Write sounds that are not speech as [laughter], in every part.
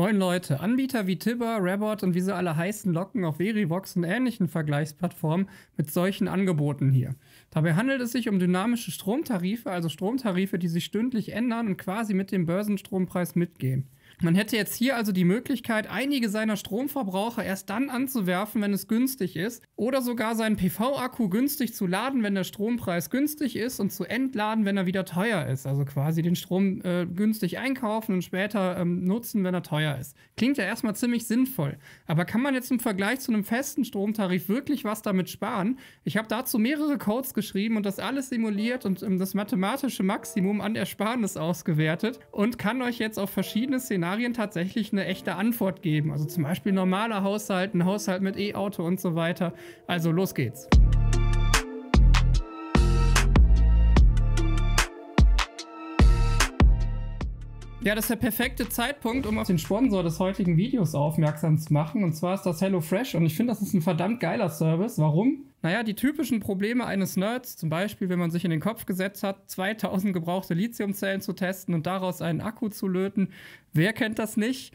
Moin Leute, Anbieter wie Tibber, Rabot und wie sie alle heißen locken auf Verivox und ähnlichen Vergleichsplattformen mit solchen Angeboten hier. Dabei handelt es sich um dynamische Stromtarife, also Stromtarife, die sich stündlich ändern und quasi mit dem Börsenstrompreis mitgehen. Man hätte jetzt hier also die Möglichkeit, einige seiner Stromverbraucher erst dann anzuwerfen, wenn es günstig ist, oder sogar seinen PV-Akku günstig zu laden, wenn der Strompreis günstig ist, und zu entladen, wenn er wieder teuer ist. Also quasi den Strom äh, günstig einkaufen und später ähm, nutzen, wenn er teuer ist. Klingt ja erstmal ziemlich sinnvoll. Aber kann man jetzt im Vergleich zu einem festen Stromtarif wirklich was damit sparen? Ich habe dazu mehrere Codes geschrieben und das alles simuliert und ähm, das mathematische Maximum an Ersparnis ausgewertet und kann euch jetzt auf verschiedene Szenarien Szenarien tatsächlich eine echte Antwort geben. Also zum Beispiel normaler Haushalt, ein Haushalt mit E-Auto und so weiter. Also los geht's. Ja, das ist der perfekte Zeitpunkt, um auf den Sponsor des heutigen Videos aufmerksam zu machen. Und zwar ist das HelloFresh. Und ich finde, das ist ein verdammt geiler Service. Warum? Naja, die typischen Probleme eines Nerds, zum Beispiel, wenn man sich in den Kopf gesetzt hat, 2000 gebrauchte Lithiumzellen zu testen und daraus einen Akku zu löten, wer kennt das nicht?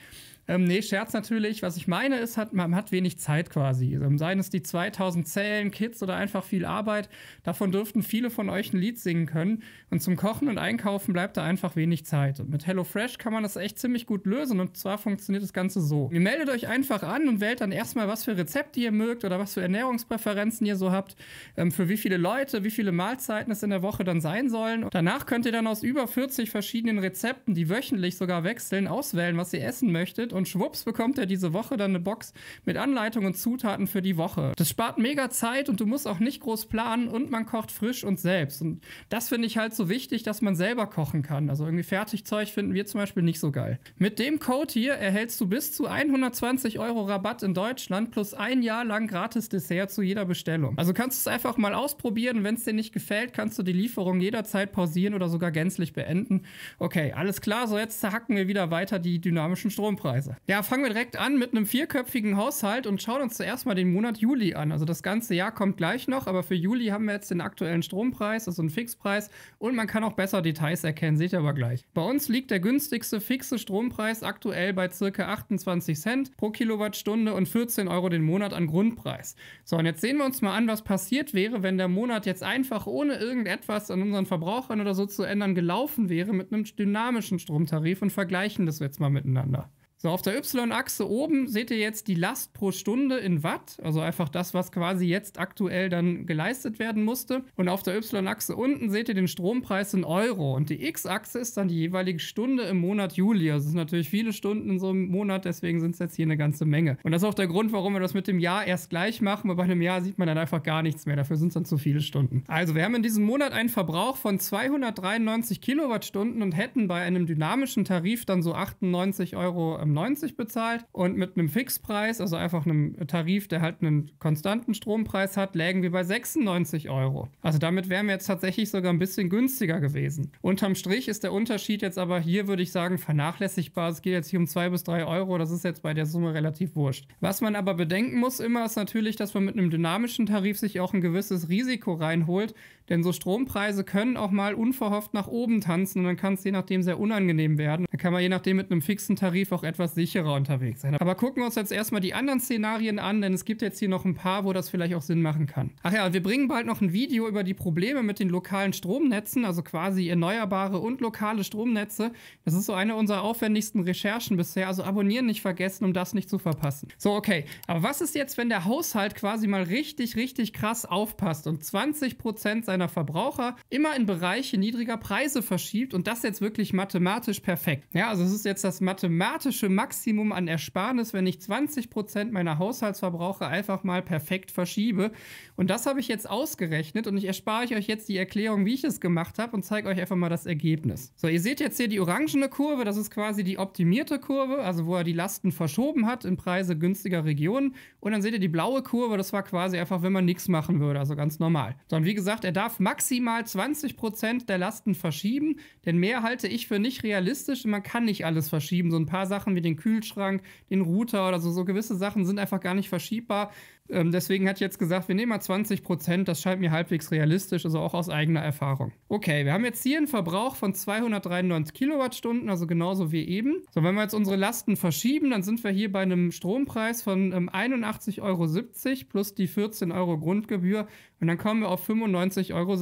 Ähm, nee, Scherz natürlich. Was ich meine ist, hat, man hat wenig Zeit quasi. Also, seien es die 2000 Zellen, Kids oder einfach viel Arbeit. Davon dürften viele von euch ein Lied singen können. Und zum Kochen und Einkaufen bleibt da einfach wenig Zeit. Und mit HelloFresh kann man das echt ziemlich gut lösen. Und zwar funktioniert das Ganze so. Ihr meldet euch einfach an und wählt dann erstmal, was für Rezepte ihr mögt oder was für Ernährungspräferenzen ihr so habt. Ähm, für wie viele Leute, wie viele Mahlzeiten es in der Woche dann sein sollen. Und danach könnt ihr dann aus über 40 verschiedenen Rezepten, die wöchentlich sogar wechseln, auswählen, was ihr essen möchtet und schwupps bekommt er diese Woche dann eine Box mit Anleitung und Zutaten für die Woche. Das spart mega Zeit und du musst auch nicht groß planen und man kocht frisch und selbst. Und das finde ich halt so wichtig, dass man selber kochen kann. Also irgendwie Fertigzeug finden wir zum Beispiel nicht so geil. Mit dem Code hier erhältst du bis zu 120 Euro Rabatt in Deutschland plus ein Jahr lang gratis Dessert zu jeder Bestellung. Also kannst du es einfach mal ausprobieren. Wenn es dir nicht gefällt, kannst du die Lieferung jederzeit pausieren oder sogar gänzlich beenden. Okay, alles klar. So, jetzt zerhacken wir wieder weiter die dynamischen Strompreise. Weise. Ja, fangen wir direkt an mit einem vierköpfigen Haushalt und schauen uns zuerst mal den Monat Juli an. Also das ganze Jahr kommt gleich noch, aber für Juli haben wir jetzt den aktuellen Strompreis, also einen Fixpreis und man kann auch besser Details erkennen, seht ihr aber gleich. Bei uns liegt der günstigste fixe Strompreis aktuell bei ca. 28 Cent pro Kilowattstunde und 14 Euro den Monat an Grundpreis. So, und jetzt sehen wir uns mal an, was passiert wäre, wenn der Monat jetzt einfach ohne irgendetwas an unseren Verbrauchern oder so zu ändern gelaufen wäre mit einem dynamischen Stromtarif und vergleichen das jetzt mal miteinander. So, auf der Y-Achse oben seht ihr jetzt die Last pro Stunde in Watt, also einfach das, was quasi jetzt aktuell dann geleistet werden musste. Und auf der Y-Achse unten seht ihr den Strompreis in Euro. Und die X-Achse ist dann die jeweilige Stunde im Monat Juli. Also es sind natürlich viele Stunden in so einem Monat, deswegen sind es jetzt hier eine ganze Menge. Und das ist auch der Grund, warum wir das mit dem Jahr erst gleich machen, weil bei einem Jahr sieht man dann einfach gar nichts mehr. Dafür sind es dann zu viele Stunden. Also wir haben in diesem Monat einen Verbrauch von 293 Kilowattstunden und hätten bei einem dynamischen Tarif dann so 98 Euro ähm, 1,95 bezahlt und mit einem Fixpreis, also einfach einem Tarif, der halt einen konstanten Strompreis hat, lägen wir bei 96 Euro. Also damit wären wir jetzt tatsächlich sogar ein bisschen günstiger gewesen. Unterm Strich ist der Unterschied jetzt aber hier, würde ich sagen, vernachlässigbar. Es geht jetzt hier um 2 bis 3 Euro. Das ist jetzt bei der Summe relativ wurscht. Was man aber bedenken muss immer, ist natürlich, dass man mit einem dynamischen Tarif sich auch ein gewisses Risiko reinholt, denn so Strompreise können auch mal unverhofft nach oben tanzen und dann kann es je nachdem sehr unangenehm werden. Da kann man je nachdem mit einem fixen Tarif auch etwas sicherer unterwegs sein. Aber gucken wir uns jetzt erstmal die anderen Szenarien an, denn es gibt jetzt hier noch ein paar, wo das vielleicht auch Sinn machen kann. Ach ja, wir bringen bald noch ein Video über die Probleme mit den lokalen Stromnetzen, also quasi erneuerbare und lokale Stromnetze. Das ist so eine unserer aufwendigsten Recherchen bisher, also abonnieren nicht vergessen, um das nicht zu verpassen. So, okay. Aber was ist jetzt, wenn der Haushalt quasi mal richtig, richtig krass aufpasst und 20% seiner seiner Verbraucher immer in Bereiche niedriger Preise verschiebt und das jetzt wirklich mathematisch perfekt. Ja, also es ist jetzt das mathematische Maximum an Ersparnis, wenn ich 20% meiner Haushaltsverbraucher einfach mal perfekt verschiebe. Und das habe ich jetzt ausgerechnet und ich erspare euch jetzt die Erklärung, wie ich es gemacht habe und zeige euch einfach mal das Ergebnis. So, ihr seht jetzt hier die orangene Kurve, das ist quasi die optimierte Kurve, also wo er die Lasten verschoben hat in Preise günstiger Regionen. Und dann seht ihr die blaue Kurve, das war quasi einfach, wenn man nichts machen würde, also ganz normal. So, und wie gesagt, er darf darf maximal 20% der Lasten verschieben, denn mehr halte ich für nicht realistisch man kann nicht alles verschieben. So ein paar Sachen wie den Kühlschrank, den Router oder so, so gewisse Sachen sind einfach gar nicht verschiebbar. Ähm, deswegen hat jetzt gesagt, wir nehmen mal 20 Prozent. Das scheint mir halbwegs realistisch, also auch aus eigener Erfahrung. Okay, wir haben jetzt hier einen Verbrauch von 293 Kilowattstunden, also genauso wie eben. So, wenn wir jetzt unsere Lasten verschieben, dann sind wir hier bei einem Strompreis von ähm, 81,70 Euro plus die 14 Euro Grundgebühr und dann kommen wir auf 95,70 Euro.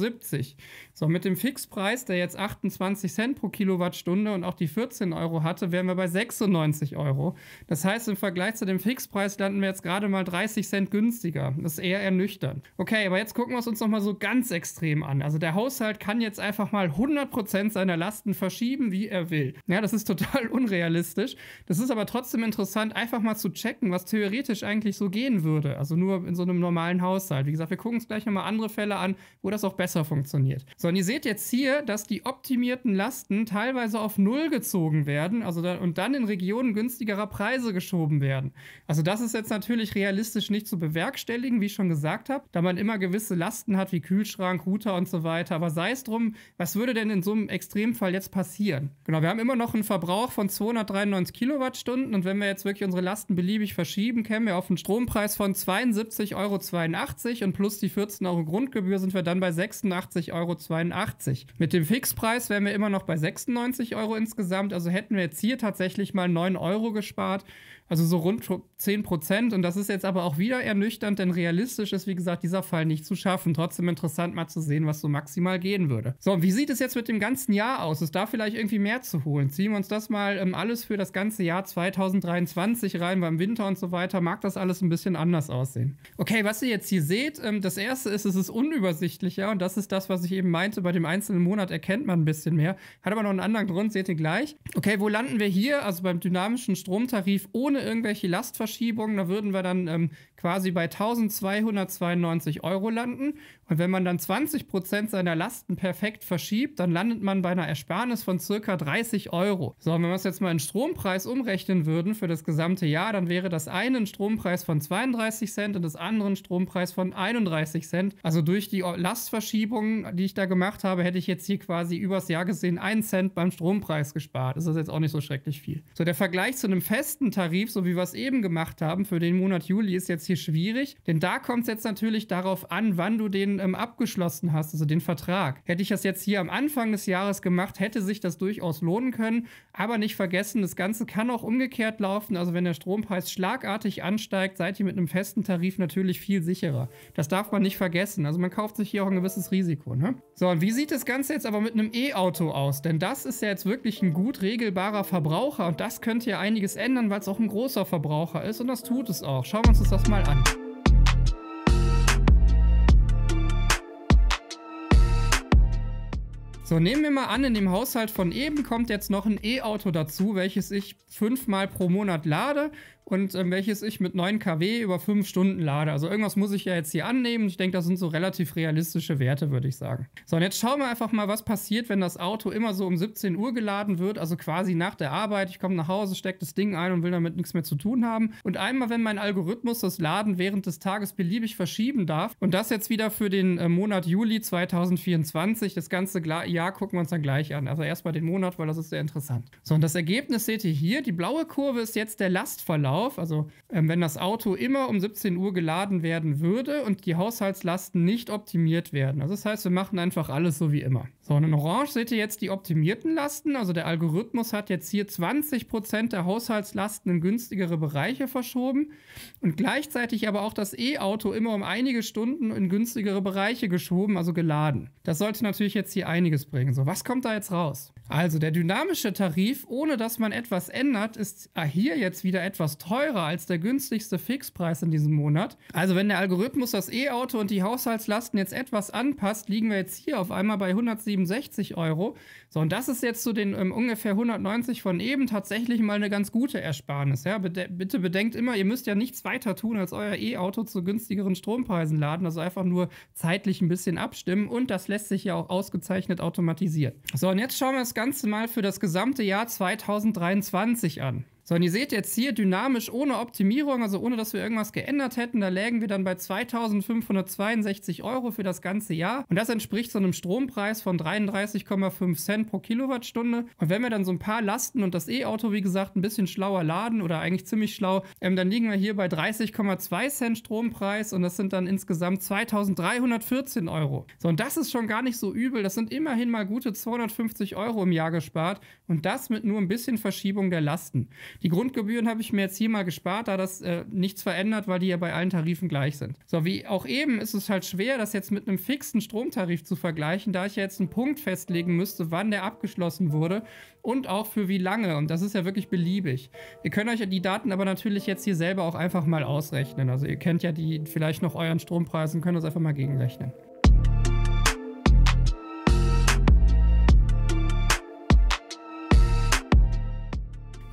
So, mit dem Fixpreis, der jetzt 28 Cent pro Kilowattstunde und auch die 14 Euro hatte, wären wir bei 96 Euro. Das heißt, im Vergleich zu dem Fixpreis landen wir jetzt gerade mal 30 Cent günstiger. Das ist eher ernüchternd. Okay, aber jetzt gucken wir es uns nochmal so ganz extrem an. Also der Haushalt kann jetzt einfach mal 100% seiner Lasten verschieben, wie er will. Ja, das ist total [laughs] unrealistisch. Das ist aber trotzdem interessant, einfach mal zu checken, was theoretisch eigentlich so gehen würde. Also nur in so einem normalen Haushalt. Wie gesagt, wir gucken uns gleich nochmal andere Fälle an, wo das auch besser funktioniert. So, und ihr seht jetzt hier, dass die optimierten Lasten teilweise auf Null gezogen werden also da, und dann in Regionen günstigerer Preise geschoben werden. Also das ist jetzt natürlich realistisch nicht zu bewerkstelligen, wie ich schon gesagt habe, da man immer gewisse Lasten hat, wie Kühlschrank, Router und so weiter. Aber sei es drum, was würde denn in so einem Extremfall jetzt passieren? Genau, wir haben immer noch einen Verbrauch von 293 Kilowattstunden und wenn wir jetzt wirklich unsere Lasten beliebig verschieben, kämen wir auf einen Strompreis von 72,82 Euro und plus die 14 Euro Grundgebühr sind wir dann bei 86,82 Euro. Mit dem Fixpreis wären wir immer noch bei 96 Euro insgesamt, also hätten wir jetzt hier tatsächlich mal 9 Euro gespart, also so rund 10 Prozent und das ist jetzt aber auch wieder eher ernüchternd, denn realistisch ist, wie gesagt, dieser Fall nicht zu schaffen. Trotzdem interessant mal zu sehen, was so maximal gehen würde. So, wie sieht es jetzt mit dem ganzen Jahr aus? Ist da vielleicht irgendwie mehr zu holen? Ziehen wir uns das mal ähm, alles für das ganze Jahr 2023 rein, beim Winter und so weiter, mag das alles ein bisschen anders aussehen. Okay, was ihr jetzt hier seht, ähm, das erste ist, es ist unübersichtlicher und das ist das, was ich eben meinte, bei dem einzelnen Monat erkennt man ein bisschen mehr. Hat aber noch einen anderen Grund, seht ihr gleich. Okay, wo landen wir hier? Also beim dynamischen Stromtarif ohne irgendwelche Lastverschiebungen, da würden wir dann ähm, quasi quasi bei 1292 Euro landen. Und wenn man dann 20 Prozent seiner Lasten perfekt verschiebt, dann landet man bei einer Ersparnis von circa 30 Euro. So, und wenn wir es jetzt mal in Strompreis umrechnen würden für das gesamte Jahr, dann wäre das eine ein Strompreis von 32 Cent und das andere ein Strompreis von 31 Cent. Also durch die Lastverschiebung, die ich da gemacht habe, hätte ich jetzt hier quasi übers Jahr gesehen 1 Cent beim Strompreis gespart. Das ist jetzt auch nicht so schrecklich viel. So, der Vergleich zu einem festen Tarif, so wie wir es eben gemacht haben, für den Monat Juli ist jetzt hier schwierig schwierig, denn da kommt es jetzt natürlich darauf an, wann du den ähm, abgeschlossen hast, also den Vertrag. Hätte ich das jetzt hier am Anfang des Jahres gemacht, hätte sich das durchaus lohnen können, aber nicht vergessen, das Ganze kann auch umgekehrt laufen, also wenn der Strompreis schlagartig ansteigt, seid ihr mit einem festen Tarif natürlich viel sicherer. Das darf man nicht vergessen, also man kauft sich hier auch ein gewisses Risiko. Ne? So, und wie sieht das Ganze jetzt aber mit einem E-Auto aus? Denn das ist ja jetzt wirklich ein gut regelbarer Verbraucher und das könnte ja einiges ändern, weil es auch ein großer Verbraucher ist und das tut es auch. Schauen wir uns das mal an. So, nehmen wir mal an, in dem Haushalt von eben kommt jetzt noch ein E-Auto dazu, welches ich fünfmal pro Monat lade und ähm, welches ich mit 9 kW über fünf Stunden lade. Also irgendwas muss ich ja jetzt hier annehmen. Ich denke, das sind so relativ realistische Werte, würde ich sagen. So, und jetzt schauen wir einfach mal, was passiert, wenn das Auto immer so um 17 Uhr geladen wird, also quasi nach der Arbeit. Ich komme nach Hause, stecke das Ding ein und will damit nichts mehr zu tun haben. Und einmal, wenn mein Algorithmus das Laden während des Tages beliebig verschieben darf und das jetzt wieder für den äh, Monat Juli 2024, das ganze Jahr Jahr gucken wir uns dann gleich an. Also erstmal den Monat, weil das ist sehr interessant. So, und das Ergebnis seht ihr hier. Die blaue Kurve ist jetzt der Lastverlauf. Also ähm, wenn das Auto immer um 17 Uhr geladen werden würde und die Haushaltslasten nicht optimiert werden. Also das heißt, wir machen einfach alles so wie immer. So, und in Orange seht ihr jetzt die optimierten Lasten. Also der Algorithmus hat jetzt hier 20% der Haushaltslasten in günstigere Bereiche verschoben und gleichzeitig aber auch das E-Auto immer um einige Stunden in günstigere Bereiche geschoben, also geladen. Das sollte natürlich jetzt hier einiges bringen. So, was kommt da jetzt raus? Also der dynamische Tarif, ohne dass man etwas ändert, ist ah, hier jetzt wieder etwas teurer als der günstigste Fixpreis in diesem Monat. Also wenn der Algorithmus das E-Auto und die Haushaltslasten jetzt etwas anpasst, liegen wir jetzt hier auf einmal bei 167 Euro. So, und das ist jetzt zu den ähm, ungefähr 190 von eben tatsächlich mal eine ganz gute Ersparnis. Ja? bitte bedenkt immer, ihr müsst ja nichts weiter tun, als euer E-Auto zu günstigeren Strompreisen laden. Also einfach nur zeitlich ein bisschen abstimmen und das lässt sich ja auch ausgezeichnet automatisieren. So, und jetzt schauen wir uns das Ganze mal für das gesamte Jahr 2023 an. So, und ihr seht jetzt hier dynamisch ohne Optimierung, also ohne dass wir irgendwas geändert hätten, da lägen wir dann bei 2562 Euro für das ganze Jahr. Und das entspricht so einem Strompreis von 33,5 Cent pro Kilowattstunde. Und wenn wir dann so ein paar Lasten und das E-Auto, wie gesagt, ein bisschen schlauer laden oder eigentlich ziemlich schlau, ähm, dann liegen wir hier bei 30,2 Cent Strompreis und das sind dann insgesamt 2314 Euro. So, und das ist schon gar nicht so übel. Das sind immerhin mal gute 250 Euro im Jahr gespart und das mit nur ein bisschen Verschiebung der Lasten. Die Grundgebühren habe ich mir jetzt hier mal gespart, da das äh, nichts verändert, weil die ja bei allen Tarifen gleich sind. So, wie auch eben ist es halt schwer, das jetzt mit einem fixen Stromtarif zu vergleichen, da ich ja jetzt einen Punkt festlegen müsste, wann der abgeschlossen wurde und auch für wie lange. Und das ist ja wirklich beliebig. Ihr könnt euch die Daten aber natürlich jetzt hier selber auch einfach mal ausrechnen. Also ihr kennt ja die vielleicht noch euren Strompreisen, könnt das einfach mal gegenrechnen.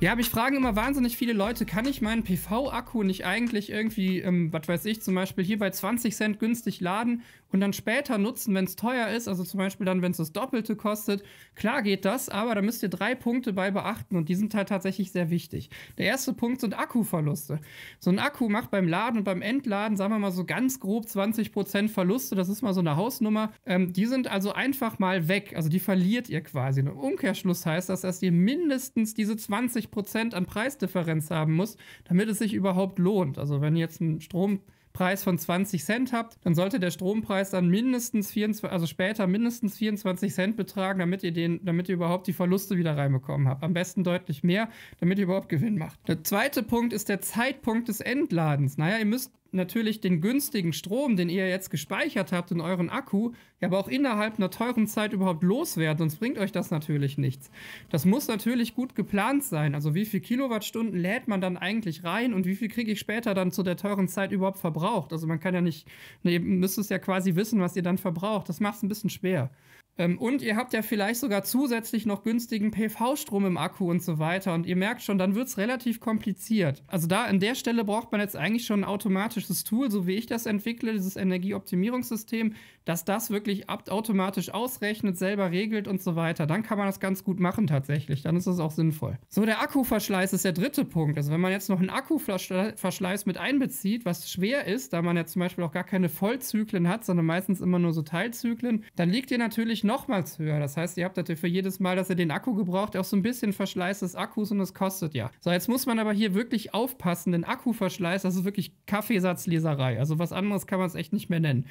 Ja, mich fragen immer wahnsinnig viele Leute, kann ich meinen PV-Akku nicht eigentlich irgendwie, ähm, was weiß ich, zum Beispiel hier bei 20 Cent günstig laden und dann später nutzen, wenn es teuer ist, also zum Beispiel dann, wenn es das Doppelte kostet. Klar geht das, aber da müsst ihr drei Punkte bei beachten und die sind halt tatsächlich sehr wichtig. Der erste Punkt sind Akkuverluste. So ein Akku macht beim Laden und beim Entladen, sagen wir mal so ganz grob 20% Verluste, das ist mal so eine Hausnummer. Ähm, die sind also einfach mal weg, also die verliert ihr quasi. Im Umkehrschluss heißt das, dass ihr mindestens diese 20 Prozent an Preisdifferenz haben muss, damit es sich überhaupt lohnt. Also wenn ihr jetzt einen Strompreis von 20 Cent habt, dann sollte der Strompreis dann mindestens 24, also später mindestens 24 Cent betragen, damit ihr den, damit ihr überhaupt die Verluste wieder reinbekommen habt. Am besten deutlich mehr, damit ihr überhaupt Gewinn macht. Der zweite Punkt ist der Zeitpunkt des Entladens. Naja, ihr müsst natürlich den günstigen Strom, den ihr jetzt gespeichert habt in euren Akku, aber auch innerhalb einer teuren Zeit überhaupt loswerden, sonst bringt euch das natürlich nichts. Das muss natürlich gut geplant sein. Also wie viel Kilowattstunden lädt man dann eigentlich rein und wie viel kriege ich später dann zu der teuren Zeit überhaupt verbraucht? Also man kann ja nicht, ne, ihr müsst es ja quasi wissen, was ihr dann verbraucht. Das macht es ein bisschen schwer. Ähm, und ihr habt ja vielleicht sogar zusätzlich noch günstigen PV-Strom im Akku und so weiter. Und ihr merkt schon, dann wird es relativ kompliziert. Also da an der Stelle braucht man jetzt eigentlich schon ein automatisches Tool, so wie ich das entwickle, dieses Energieoptimierungssystem, dass das wirklich automatisch ausrechnet, selber regelt und so weiter. Dann kann man das ganz gut machen tatsächlich. Dann ist das auch sinnvoll. So, der Akkuverschleiß ist der dritte Punkt. Also wenn man jetzt noch einen Akkuverschleiß mit einbezieht, was schwer ist, da man ja zum Beispiel auch gar keine Vollzyklen hat, sondern meistens immer nur so Teilzyklen, dann liegt ihr natürlich natürlich nochmals höher. Das heißt, ihr habt natürlich für jedes Mal, dass ihr den Akku gebraucht, auch so ein bisschen Verschleiß des Akkus und das kostet ja. So, jetzt muss man aber hier wirklich aufpassen, denn Akkuverschleiß, das also ist wirklich Kaffeesatzleserei. Also was anderes kann man es echt nicht mehr nennen.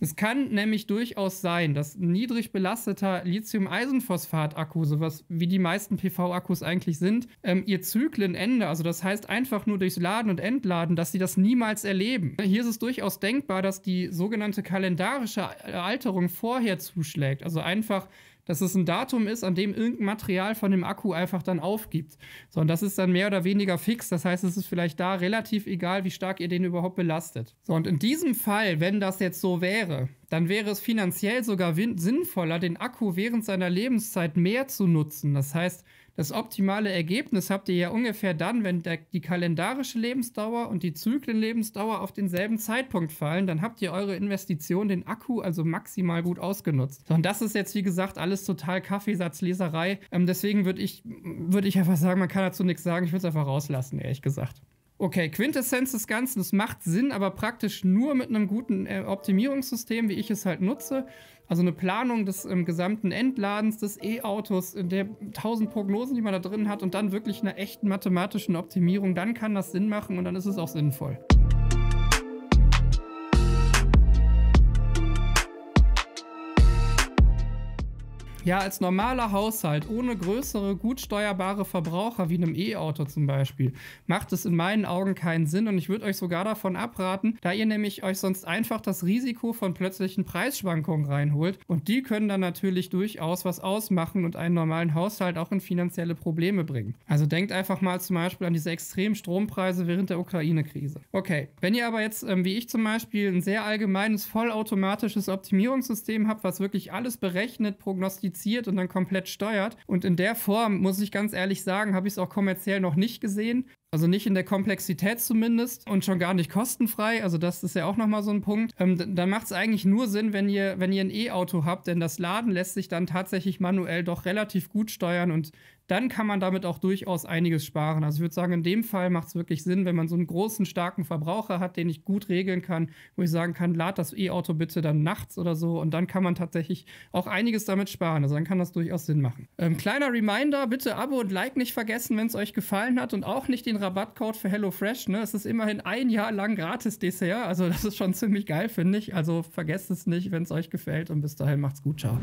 Es kann nämlich durchaus sein, dass ein niedrig belasteter Lithium-Eisenphosphat-Akku, sowas wie die meisten PV-Akkus eigentlich sind, ähm, ihr Zyklenende, also das heißt einfach nur durchs Laden und Entladen, dass sie das niemals erleben. Hier ist es durchaus denkbar, dass die sogenannte kalendarische Alterung vorher zuschlägt. Also also einfach, dass es ein Datum ist, an dem irgendein Material von dem Akku einfach dann aufgibt. So, und das ist dann mehr oder weniger fix. Das heißt, es ist vielleicht da relativ egal, wie stark ihr den überhaupt belastet. So, und in diesem Fall, wenn das jetzt so wäre, dann wäre es finanziell sogar sinnvoller, den Akku während seiner Lebenszeit mehr zu nutzen. Das heißt, das optimale Ergebnis habt ihr ja ungefähr dann, wenn der, die kalendarische Lebensdauer und die Zyklenlebensdauer auf denselben Zeitpunkt fallen, dann habt ihr eure Investition, den Akku, also maximal gut ausgenutzt. So, und das ist jetzt, wie gesagt, alles total Kaffeesatzleserei. Ähm, deswegen würde ich, würd ich einfach sagen, man kann dazu nichts sagen. Ich würde es einfach rauslassen, ehrlich gesagt. Okay, Quintessenz des Ganzen, es macht Sinn, aber praktisch nur mit einem guten äh, Optimierungssystem, wie ich es halt nutze. Also eine Planung des ähm, gesamten Entladens des E-Autos, der tausend Prognosen, die man da drin hat und dann wirklich einer echten mathematischen Optimierung, dann kann das Sinn machen und dann ist es auch sinnvoll. Ja, als normaler Haushalt ohne größere, gut steuerbare Verbraucher wie einem E-Auto zum Beispiel macht es in meinen Augen keinen Sinn und ich würde euch sogar davon abraten, da ihr nämlich euch sonst einfach das Risiko von plötzlichen Preisschwankungen reinholt und die können dann natürlich durchaus was ausmachen und einen normalen Haushalt auch in finanzielle Probleme bringen. Also denkt einfach mal zum Beispiel an diese extremen Strompreise während der Ukraine-Krise. Okay, wenn ihr aber jetzt, ähm, wie ich zum Beispiel, ein sehr allgemeines vollautomatisches Optimierungssystem habt, was wirklich alles berechnet, prognostiziert, infiziert und dann komplett steuert. Und in der Form, muss ich ganz ehrlich sagen, habe ich es auch kommerziell noch nicht gesehen. Also nicht in der Komplexität zumindest und schon gar nicht kostenfrei. Also das ist ja auch nochmal so ein Punkt. Ähm, dann macht es eigentlich nur Sinn, wenn ihr, wenn ihr ein E-Auto habt, denn das Laden lässt sich dann tatsächlich manuell doch relativ gut steuern und dann kann man damit auch durchaus einiges sparen. Also ich würde sagen, in dem Fall macht es wirklich Sinn, wenn man so einen großen, starken Verbraucher hat, den ich gut regeln kann, wo ich sagen kann, lad das E-Auto bitte dann nachts oder so und dann kann man tatsächlich auch einiges damit sparen. Also dann kann das durchaus Sinn machen. Ähm, kleiner Reminder, bitte Abo und Like nicht vergessen, wenn es euch gefallen hat und auch nicht den Rabattcode für HelloFresh. Ne? Es ist immerhin ein Jahr lang gratis Dessert. Also das ist schon ziemlich geil, finde ich. Also vergesst es nicht, wenn es euch gefällt. Und bis dahin macht's gut. Ciao.